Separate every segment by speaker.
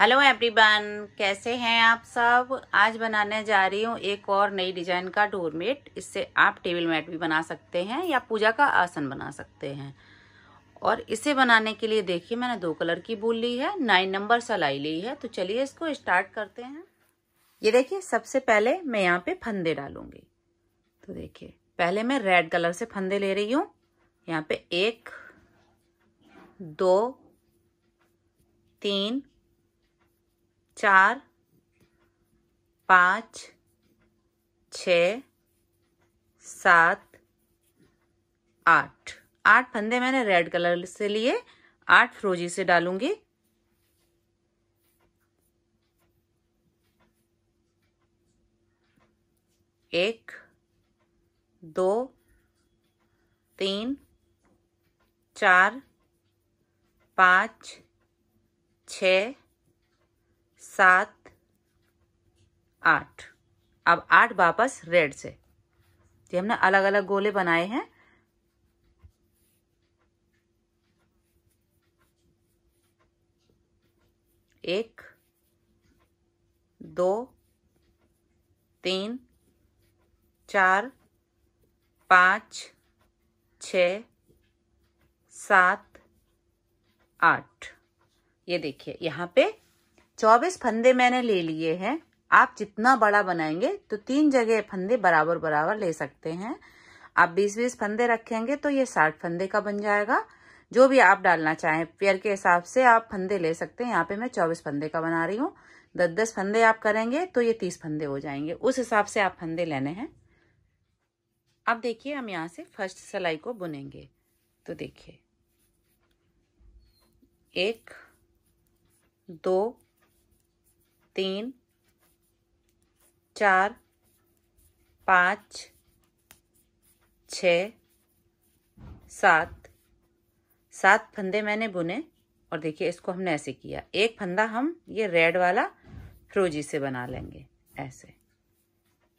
Speaker 1: hello everyone कैसे हैं आप सब आज बनाने जा रही हूँ एक और नई डिजाइन का डोरमेट इससे आप टेबल मैट भी बना सकते हैं या पूजा का आसन बना सकते हैं और इसे बनाने के लिए देखिए मैंने दो कलर की बुल ली है नाइन नंबर सलाई ली है तो चलिए इसको स्टार्ट करते हैं ये देखिए सबसे पहले मैं यहाँ पे फंदे डालूंगी तो देखिए पहले मैं रेड कलर से फंदे ले रही हूँ यहाँ पे एक दो तीन चार पाँच छ सात आठ आठ फंदे मैंने रेड कलर से लिए आठ फ्रोजी से डालूंगी एक दो तीन चार पाँच छ सात आठ अब आठ वापस रेड से ये हमने अलग अलग गोले बनाए हैं एक दो तीन चार पाँच छ सात आठ ये देखिए यहाँ पे चौबीस फंदे मैंने ले लिए हैं आप जितना बड़ा बनाएंगे तो तीन जगह फंदे बराबर बराबर ले सकते हैं आप बीस बीस फंदे रखेंगे तो ये साठ फंदे का बन जाएगा जो भी आप डालना चाहें पेयर के हिसाब से आप फंदे ले सकते हैं यहाँ पे मैं चौबीस फंदे का बना रही हूँ दस दस फंदे आप करेंगे तो ये तीस फंदे हो जाएंगे उस हिसाब से आप फंदे लेने हैं अब देखिए हम यहाँ से फर्स्ट सिलाई को बुनेंगे तो देखिए एक दो तीन चार पाँच छ सात सात फंदे मैंने बुने और देखिए इसको हमने ऐसे किया एक फंदा हम ये रेड वाला फ्रोजी से बना लेंगे ऐसे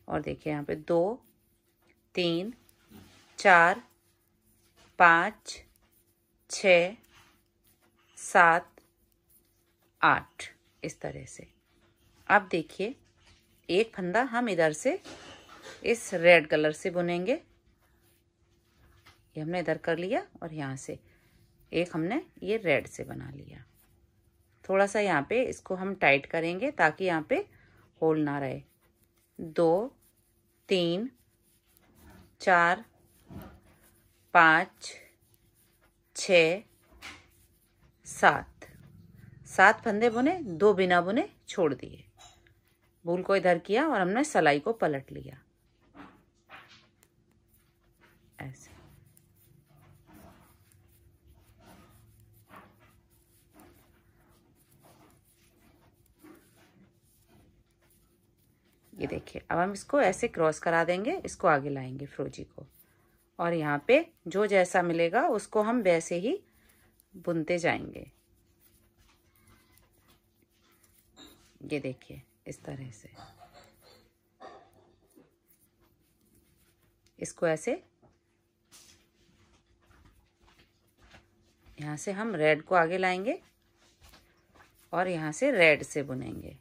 Speaker 1: और देखिए यहाँ पे दो तीन चार पाँच छ सात आठ इस तरह से अब देखिए एक फंदा हम इधर से इस रेड कलर से बुनेंगे ये हमने इधर कर लिया और यहाँ से एक हमने ये रेड से बना लिया थोड़ा सा यहाँ पे इसको हम टाइट करेंगे ताकि यहाँ पे होल ना रहे दो तीन चार पाँच छ सात सात फंदे बुने दो बिना बुने छोड़ दिए भूल को इधर किया और हमने सलाई को पलट लिया ऐसे ये देखिए अब हम इसको ऐसे क्रॉस करा देंगे इसको आगे लाएंगे फ्रोजी को और यहाँ पे जो जैसा मिलेगा उसको हम वैसे ही बुनते जाएंगे ये देखिए इस तरह से इसको ऐसे यहाँ से हम रेड को आगे लाएंगे और यहाँ से रेड से बुनेंगे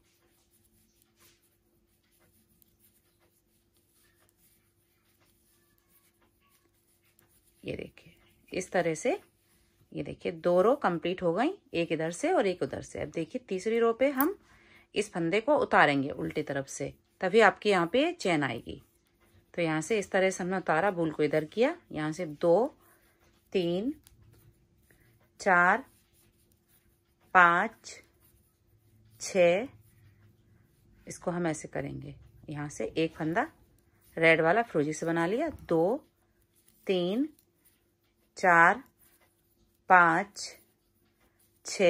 Speaker 1: ये देखिए इस तरह से ये देखिए दो रो कंप्लीट हो गई एक इधर से और एक उधर से अब देखिए तीसरी रो पे हम इस फंदे को उतारेंगे उल्टी तरफ से तभी आपके यहाँ पे चैन आएगी तो यहाँ से इस तरह से हमने उतारा भूल को इधर किया यहाँ से दो तीन चार पाँच छ इसको हम ऐसे करेंगे यहाँ से एक फंदा रेड वाला फ्रोजी से बना लिया दो तीन चार पाँच छ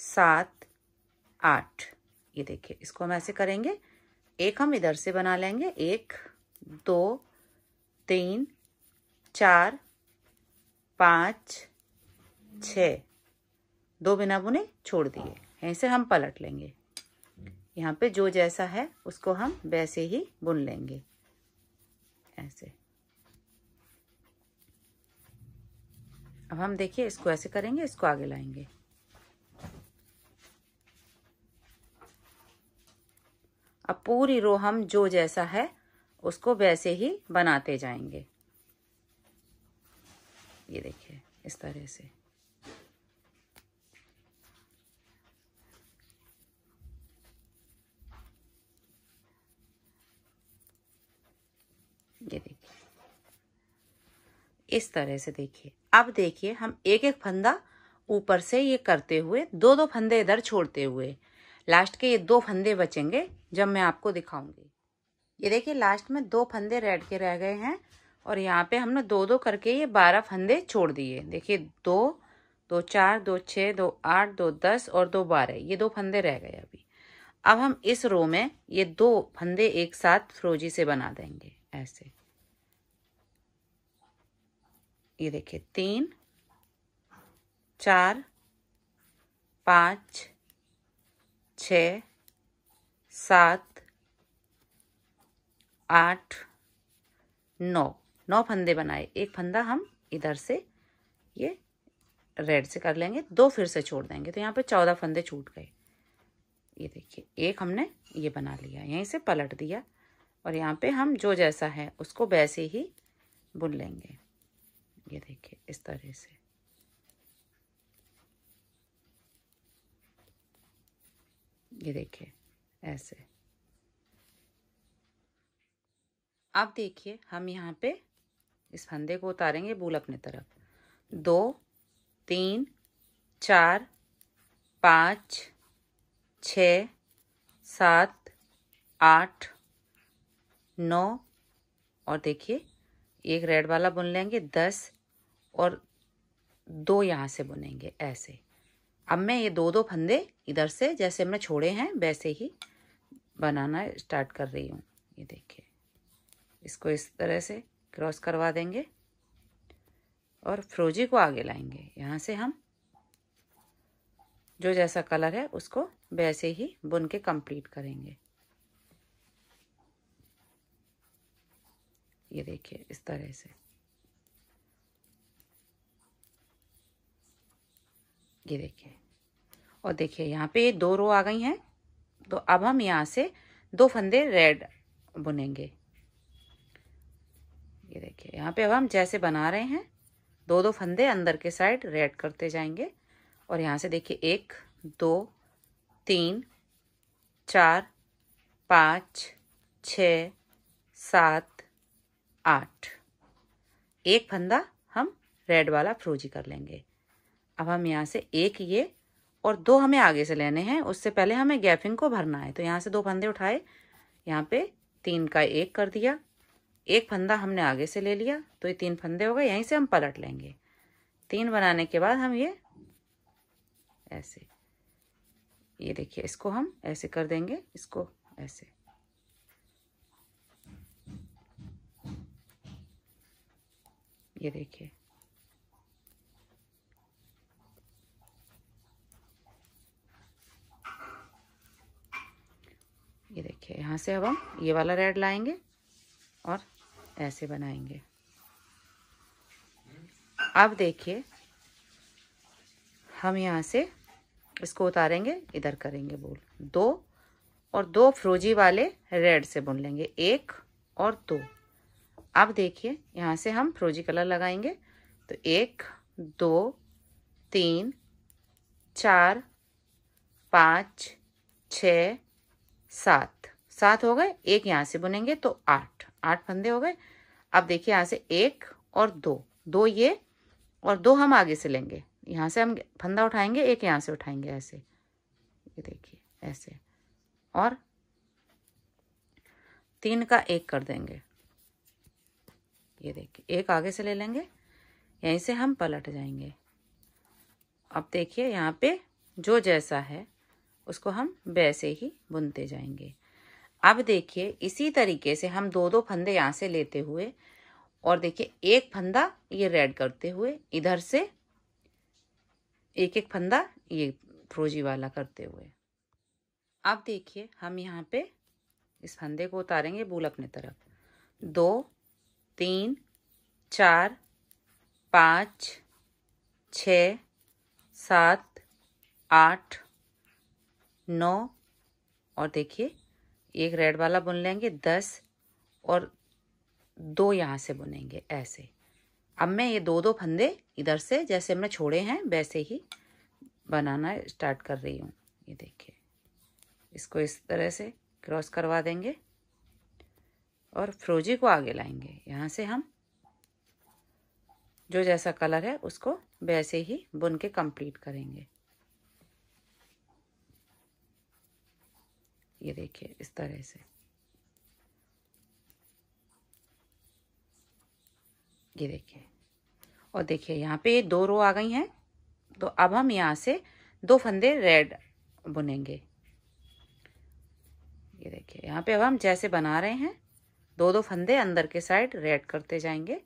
Speaker 1: सात आठ ये देखिए इसको हम ऐसे करेंगे एक हम इधर से बना लेंगे एक दो तीन चार पाँच छ दो बिना बुने छोड़ दिए यहीं से हम पलट लेंगे यहाँ पे जो जैसा है उसको हम वैसे ही बुन लेंगे ऐसे अब हम देखिए इसको ऐसे करेंगे इसको आगे लाएंगे अब पूरी रो हम जो जैसा है उसको वैसे ही बनाते जाएंगे ये देखिए इस तरह से ये देखिए इस तरह से देखिए अब देखिए हम एक एक फंदा ऊपर से ये करते हुए दो दो फंदे इधर छोड़ते हुए लास्ट के ये दो फंदे बचेंगे जब मैं आपको दिखाऊंगी ये देखिए लास्ट में दो फंदे रेड के रह गए हैं और यहाँ पे हमने दो दो करके ये बारह फंदे छोड़ दिए देखिए दो दो चार दो छः दो आठ दो दस और दो बारह ये दो फंदे रह गए अभी अब हम इस रो में ये दो फंदे एक साथ फ्रोजी से बना देंगे ऐसे ये देखिए तीन चार पाँच छ सात आठ नौ नौ फंदे बनाए एक फंदा हम इधर से ये रेड से कर लेंगे दो फिर से छोड़ देंगे तो यहाँ पे चौदह फंदे छूट गए ये देखिए एक हमने ये बना लिया यहीं से पलट दिया और यहाँ पे हम जो जैसा है उसको वैसे ही बुन लेंगे ये देखिए इस तरह से ये देखिए ऐसे अब देखिए हम यहाँ पे इस फंदे को उतारेंगे बूल अपने तरफ दो तीन चार पाँच छ सात आठ नौ और देखिए एक रेड वाला बुन लेंगे दस और दो यहाँ से बुनेंगे ऐसे अब मैं ये दो दो फंदे इधर से जैसे मैं छोड़े हैं वैसे ही बनाना स्टार्ट कर रही हूँ ये देखिए इसको इस तरह से क्रॉस करवा देंगे और फ्रोजी को आगे लाएंगे यहाँ से हम जो जैसा कलर है उसको वैसे ही बुन के कंप्लीट करेंगे ये देखिए इस तरह से ये देखिए और देखिए यहाँ पे दो रो आ गई हैं तो अब हम यहाँ से दो फंदे रेड बुनेंगे ये देखिए यहाँ पे अब हम जैसे बना रहे हैं दो दो फंदे अंदर के साइड रेड करते जाएंगे और यहाँ से देखिए एक दो तीन चार पाँच छ सात आठ एक फंदा हम रेड वाला फ्रोजी कर लेंगे अब हम यहाँ से एक ये और दो हमें आगे से लेने हैं उससे पहले हमें गैपिंग को भरना है तो यहाँ से दो फंदे उठाए यहाँ पे तीन का एक कर दिया एक फंदा हमने आगे से ले लिया तो ये तीन फंदे हो गए यहीं से हम पलट लेंगे तीन बनाने के बाद हम ये ऐसे ये देखिए इसको हम ऐसे कर देंगे इसको ऐसे ये देखिए यहाँ से अब हम ये वाला रेड लाएंगे और ऐसे बनाएंगे अब देखिए हम यहाँ से इसको उतारेंगे इधर करेंगे बोल दो और दो फ्रोजी वाले रेड से बुन लेंगे एक और दो अब देखिए यहाँ से हम फ्रोजी कलर लगाएंगे तो एक दो तीन चार पाँच छ सात सात हो गए एक यहाँ से बुनेंगे तो आठ आठ फंदे हो गए अब देखिए यहाँ से एक और दो दो ये और दो हम आगे से लेंगे यहाँ से हम फंदा उठाएंगे एक यहाँ से उठाएंगे ऐसे ये देखिए ऐसे और तीन का एक कर देंगे ये देखिए एक आगे से ले लेंगे यहीं से हम पलट जाएंगे अब देखिए यहाँ पे जो जैसा है उसको हम वैसे ही बुनते जाएंगे अब देखिए इसी तरीके से हम दो दो फंदे यहाँ से लेते हुए और देखिए एक फंदा ये रेड करते हुए इधर से एक एक फंदा ये फ्रोजी वाला करते हुए अब देखिए हम यहाँ पे इस फंदे को उतारेंगे बूल अपने तरफ दो तीन चार पाँच छ सात आठ नौ और देखिए एक रेड वाला बुन लेंगे दस और दो यहाँ से बुनेंगे ऐसे अब मैं ये दो दो फंदे इधर से जैसे हमने छोड़े हैं वैसे ही बनाना स्टार्ट कर रही हूँ ये देखिए इसको इस तरह से क्रॉस करवा देंगे और फ्रोजी को आगे लाएंगे यहाँ से हम जो जैसा कलर है उसको वैसे ही बुन के कंप्लीट करेंगे ये देखिए इस तरह से ये देखिए और देखिए यहाँ पे दो रो आ गई हैं तो अब हम यहाँ से दो फंदे रेड बुनेंगे ये देखिए यहाँ पे अब हम जैसे बना रहे हैं दो दो फंदे अंदर के साइड रेड करते जाएंगे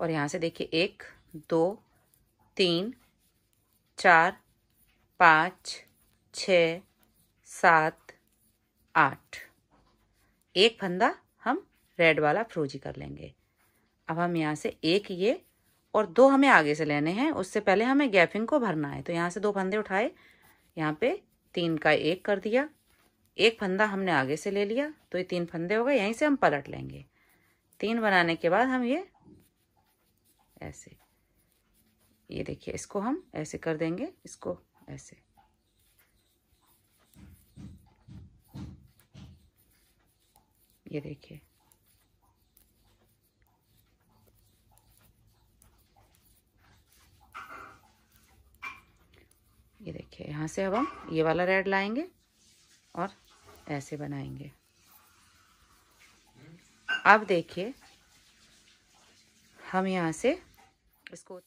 Speaker 1: और यहाँ से देखिए एक दो तीन चार पाँच छ सात आठ एक फंदा हम रेड वाला फ्रोजी कर लेंगे अब हम यहाँ से एक ये और दो हमें आगे से लेने हैं उससे पहले हमें गैपिंग को भरना है तो यहाँ से दो फंदे उठाए यहाँ पे तीन का एक कर दिया एक फंदा हमने आगे से ले लिया तो ये तीन फंदे हो गए यहीं से हम पलट लेंगे तीन बनाने के बाद हम ये ऐसे ये देखिए इसको हम ऐसे कर देंगे इसको ऐसे ये देखिए ये देखिए यहाँ से अब हम ये वाला रेड लाएंगे और ऐसे बनाएंगे अब देखिए हम यहाँ से इसको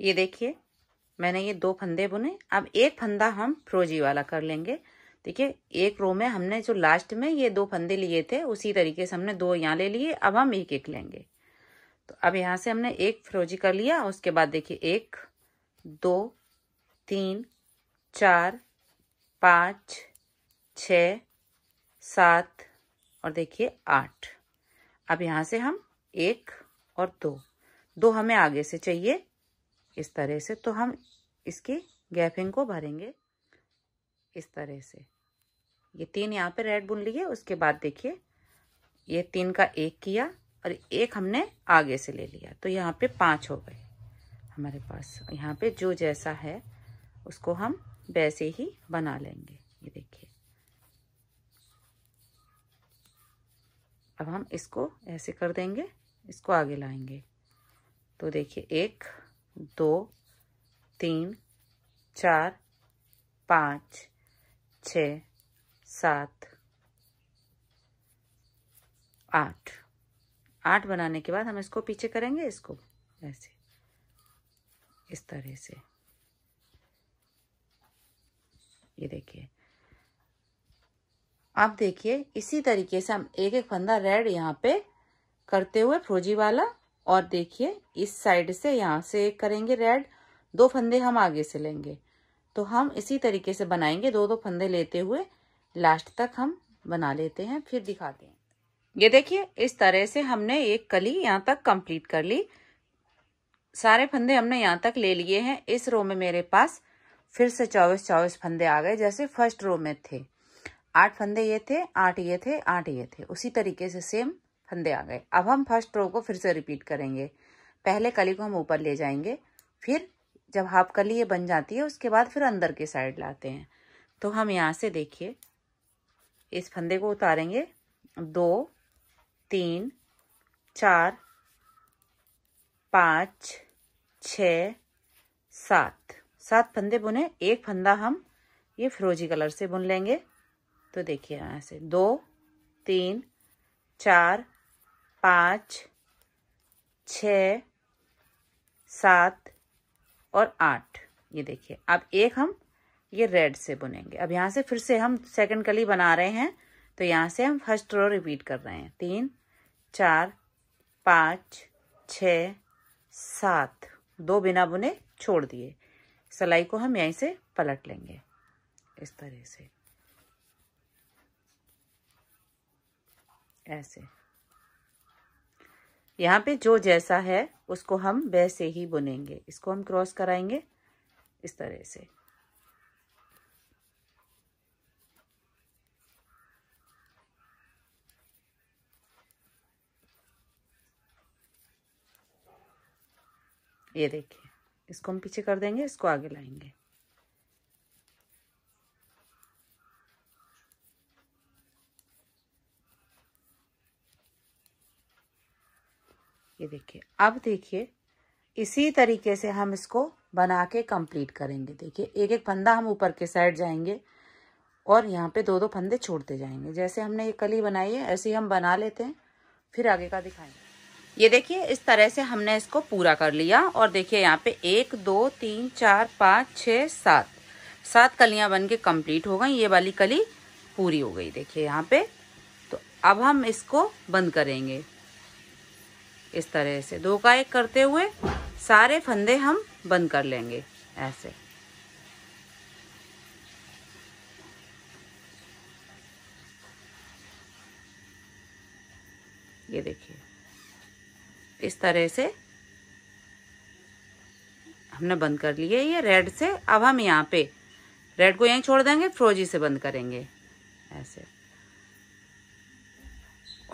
Speaker 1: ये देखिए मैंने ये दो फंदे बुने अब एक फंदा हम फ्रोजी वाला कर लेंगे देखिए एक रो में हमने जो लास्ट में ये दो फंदे लिए थे उसी तरीके से हमने दो यहाँ ले लिए अब हम एक एक लेंगे तो अब यहाँ से हमने एक फ्रोजी कर लिया उसके बाद देखिए एक दो तीन चार पाँच छ सात और देखिए आठ अब यहाँ से हम एक और दो दो हमें आगे से चाहिए इस तरह से तो हम इसकी गैपिंग को भरेंगे इस तरह से ये तीन यहाँ पे रेड बुन लिए उसके बाद देखिए ये तीन का एक किया और एक हमने आगे से ले लिया तो यहाँ पे पाँच हो गए हमारे पास यहाँ पे जो जैसा है उसको हम वैसे ही बना लेंगे ये देखिए अब हम इसको ऐसे कर देंगे इसको आगे लाएंगे तो देखिए एक दो तीन चार पाँच छ सात आठ आठ बनाने के बाद हम इसको पीछे करेंगे इसको ऐसे इस तरह से ये देखिए आप देखिए इसी तरीके से हम एक एक फंदा रेड यहाँ पे करते हुए फ्रोजी वाला और देखिए इस साइड से यहाँ से एक करेंगे रेड दो फंदे हम आगे से लेंगे तो हम इसी तरीके से बनाएंगे दो दो फंदे लेते हुए लास्ट तक हम बना लेते हैं फिर दिखाते हैं ये देखिए इस तरह से हमने एक कली यहाँ तक कंप्लीट कर ली सारे फंदे हमने यहाँ तक ले लिए हैं इस रो में मेरे पास फिर से चौबीस चौबीस फंदे आ गए जैसे फर्स्ट रो में थे आठ फंदे ये थे आठ ये थे आठ ये थे उसी तरीके से सेम फंदे आ गए अब हम फर्स्ट रो को फिर से रिपीट करेंगे पहले कली को हम ऊपर ले जाएंगे फिर जब हाफ कली ये बन जाती है उसके बाद फिर अंदर के साइड लाते हैं तो हम यहाँ से देखिए इस फंदे को उतारेंगे दो तीन चार पाँच छ सात सात फंदे बुने एक फंदा हम ये फिरोजी कलर से बुन लेंगे तो देखिए यहाँ से दो तीन चार पाँच छ सात और आठ ये देखिए अब एक हम ये रेड से बुनेंगे अब यहाँ से फिर से हम सेकंड कली बना रहे हैं तो यहाँ से हम फर्स्ट रो रिपीट कर रहे हैं तीन चार पाँच छ सात दो बिना बुने छोड़ दिए सलाई को हम यहीं से पलट लेंगे इस तरह से ऐसे यहाँ पे जो जैसा है उसको हम वैसे ही बुनेंगे इसको हम क्रॉस कराएंगे इस तरह से ये देखिए इसको हम पीछे कर देंगे इसको आगे लाएंगे ये देखिए अब देखिए इसी तरीके से हम इसको बना के कंप्लीट करेंगे देखिए एक एक फंदा हम ऊपर के साइड जाएंगे और यहाँ पे दो दो फंदे छोड़ते जाएंगे जैसे हमने ये कली बनाई है ऐसे ही हम बना लेते हैं फिर आगे का दिखाएंगे ये देखिए इस तरह से हमने इसको पूरा कर लिया और देखिए यहाँ पे एक दो तीन चार पाँच छ सात सात कलियाँ बन के कम्प्लीट हो गई ये वाली कली पूरी हो गई देखिए यहाँ पे तो अब हम इसको बंद करेंगे इस तरह से दो का एक करते हुए सारे फंदे हम बंद कर लेंगे ऐसे ये देखिए इस तरह से हमने बंद कर लिए ये रेड से अब हम यहाँ पे रेड को यहीं छोड़ देंगे फ्रोजी से बंद करेंगे ऐसे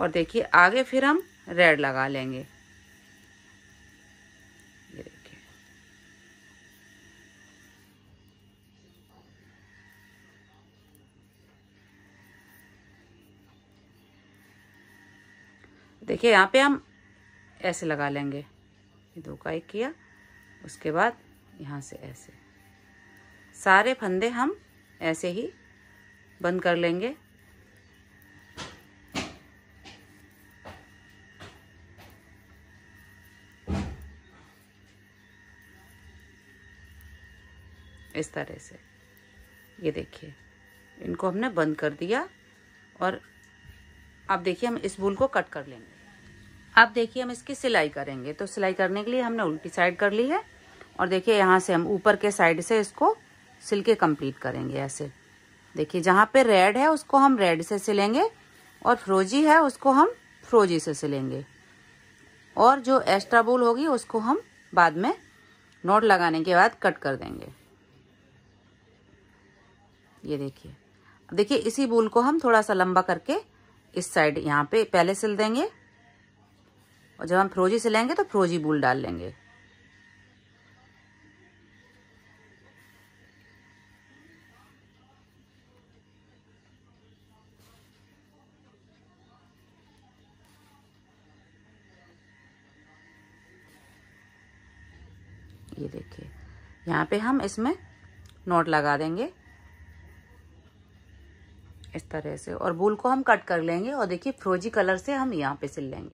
Speaker 1: और देखिए आगे फिर हम रेड लगा लेंगे देखिए देखिए यहाँ पे हम ऐसे लगा लेंगे ये दो का एक किया उसके बाद यहाँ से ऐसे सारे फंदे हम ऐसे ही बंद कर लेंगे इस तरह से ये देखिए इनको हमने बंद कर दिया और अब देखिए हम इस बुल को कट कर लेंगे अब देखिए हम इसकी सिलाई करेंगे तो सिलाई करने के लिए हमने उल्टी साइड कर ली है और देखिए यहाँ से हम ऊपर के साइड से इसको सिल के कम्प्लीट करेंगे ऐसे देखिए जहाँ पे रेड है उसको हम रेड से सिलेंगे और फ्रोजी है उसको हम फ्रोजी से सिलेंगे और जो एक्स्ट्रा बोल होगी उसको हम बाद में नोट लगाने के बाद कट कर देंगे ये देखिए देखिए इसी बूल को हम थोड़ा सा लंबा करके इस साइड यहाँ पे पहले सिल देंगे और जब हम फ्रोजी से लेंगे तो फ्रोजी बूल डाल लेंगे ये देखिए यहाँ पे हम इसमें नोट लगा देंगे इस तरह से और बूल को हम कट कर लेंगे और देखिए फ्रोजी कलर से हम यहाँ पे सिल लेंगे